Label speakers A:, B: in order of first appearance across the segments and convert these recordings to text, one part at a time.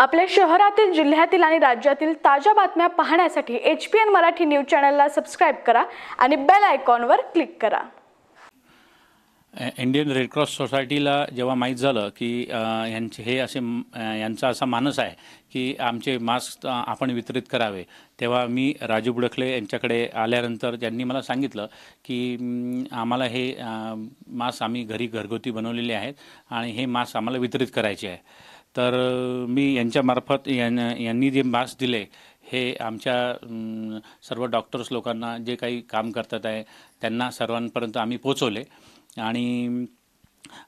A: आपल्या शहरातील जिल्ह्यातील आणि राज्यातील ताज्या बातम्या पाहण्यासाठी H P N Marathi news चॅनलला सबस्क्राईब करा आणि बेल आयकॉनवर क्लिक करा इंडियन रेडक्रॉस सोसायटीला जेव्हा माहीत झालं की यांचे हे असे यांचा असा मानस आहे की आमचे मास्क आपण वितरित करावे तेव्हा मी राजू बुडखले यांच्याकडे आल्यानंतर त्यांनी मला सांगितलं की आम्हाला हे मास्क आम्ही घरी घरगुती बनवलेले आहेत आणि हे मास्क आम्हाला वितरित करायचे आहे तर मी यांच्यामार्फत मार्फत यांनी जे मास्क दिले हे आमच्या सर्व डॉक्टर्स लोकांना जे काही काम करतात आहे त्यांना सर्वांपर्यंत आम्ही पोचवले आणि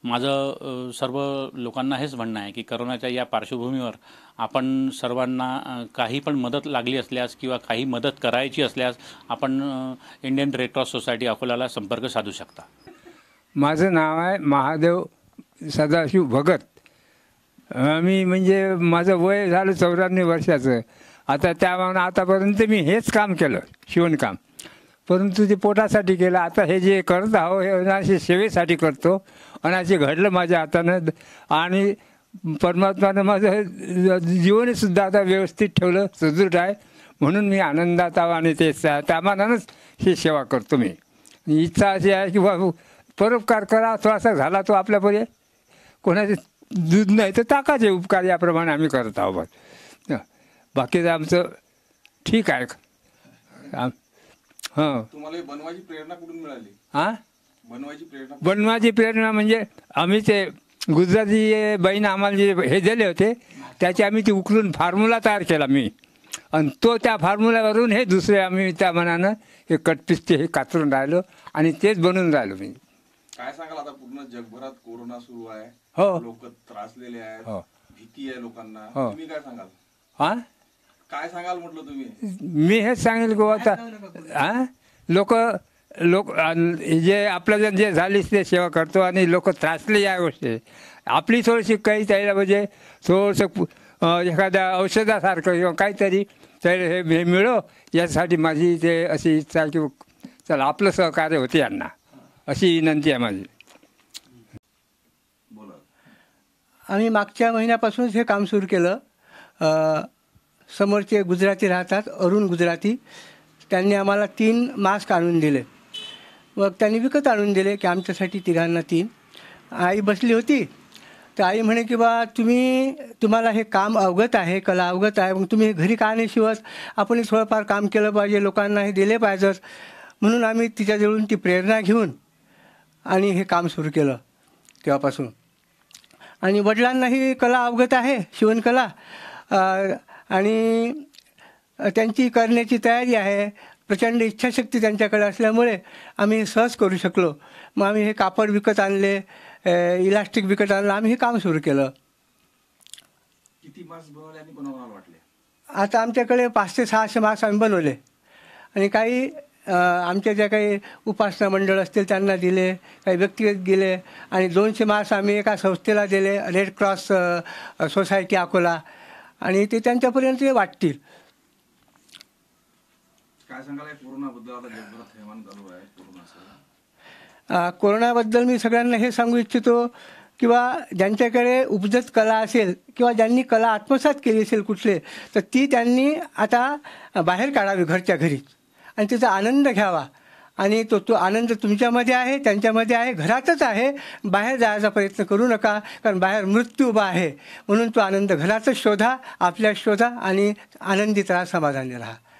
A: माझं सर्व लोकांना हेच म्हणणं आहे की करोनाच्या या पार्श्वभूमीवर आपण सर्वांना काही पण मदत लागली असल्यास किंवा काही मदत करायची असल्यास आपण इंडियन रेडक्रॉस सोसायटी अकोलाला संपर्क साधू शकता
B: माझं नाव आहे महादेव सदाशिव भगत मी म्हणजे माझं वय झालं चौऱ्याण्णव वर्षाचं आता त्यामानं आतापर्यंत मी हेच काम केलं शिवणकाम परंतु ते पोटासाठी केलं आता हे जे करत आहो हे अनाशी सेवेसाठी करतो अनाशी घडलं माझ्या हातानं आणि परमात्मानं माझं जीवनसुद्धा आता व्यवस्थित ठेवलं सुदृढ आहे म्हणून मी आनंदात आहो आणि ते त्यामानानंच ही सेवा करतो मी इच्छा अशी आहे की बाबू परोपकार करा थोडासा झाला तो आपल्यापुढे कोणाचे दूध नाही तर ताकाचे उपकार याप्रमाणे आम्ही करत आहोत बाकीचं आमचं ठीक आहे का बनवायची प्रेरणा कुठून मिळाली बनवायची प्रेरणा बनवायची प्रेरणा म्हणजे आम्ही ते गुजराती बहीण आम्हाला जे हे दिले होते त्याचे आम्ही ते उकलून फॉर्म्युला तयार केला मी आणि तो त्या फॉर्म्युलावरून हे दुसरे आम्ही त्या मनानं हे कटपिस्ते हे कातरून राहिलो आणि तेच बनवून राहिलो मी काय सांगाल आता पूर्ण जगभरात कोरोना सुरू आहे हो लोक त्रासलेले आहेत हो भीती आहे लोकांना हो. तुम्ही काय सांगाल हा काय सांगाल म्हटलं तुम्ही मी हेच सांगेल गो आता हा लोक लोक जे जे आपल्याला जे झालीच ते सेवा करतो आणि लोक त्रासले या गोष्टी आपली थोडीशी काही त्याला म्हणजे थोडस एखाद्या औषधासारखं किंवा काहीतरी तर हे मिळो यासाठी माझी ते अशी इच्छा आहे की चला आपलं सहकार्य होते यांना अशी विनंती आहे माझी
C: आम्ही मागच्या महिन्यापासूनच हे काम सुरू केलं समोरचे गुजराती राहतात अरुण गुजराती त्यांनी आम्हाला तीन मास्क आणून दिले मग त्यांनी विकत आणून दिले की आमच्यासाठी तिघांना तीन आई बसली होती तर आई म्हणे की बा तुम्ही तुम्हाला हे काम अवगत आहे कला अवगत आहे मग तुम्ही हे घरी का नाही शिवत आपणही थोडंफार काम केलं पाहिजे लोकांना हे दिले पाहिजेच म्हणून आम्ही तिच्याजवळून ती प्रेरणा घेऊन आणि हे काम सुरू केलं तेव्हापासून आणि वडिलांनाही कला अवगत आहे शिवणकला आणि त्यांची करण्याची तयारी आहे प्रचंड इच्छाशक्ती त्यांच्याकडे असल्यामुळे आम्ही सहज करू शकलो मग आम्ही हे कापड विकत आणले इलास्टिक विकत आणलं आम्ही हे काम सुरू केलं किती मास्क आता आमच्याकडे पाच ते सहाशे मास्क आम्ही बनवले आणि काही आमच्या ज्या काही उपासना मंडळ असतील त्यांना दिले काही व्यक्तिगत गेले आणि दोनशे मास आम्ही एका संस्थेला दिले रेड क्रॉस सोसायटी अकोला आणि ते त्यांच्यापर्यंत ते वाटतील कोरोनाबद्दल मी सगळ्यांना हे सांगू इच्छितो किंवा ज्यांच्याकडे उपजत कला असेल किंवा ज्यांनी कला आत्मसात केली असेल कुठले तर ती त्यांनी आता बाहेर काढावी घरच्या घरीच आणि तिचा आनंद घ्यावा आणि तो तो आनंद तुमच्यामध्ये आहे त्यांच्यामध्ये आहे घरातच आहे बाहेर जायचा प्रयत्न करू नका कारण बाहेर मृत्यू उभा आहे म्हणून तो आनंद घरातच शोधा आपल्या शोधा आणि आनंदित राहा समाधानी राहा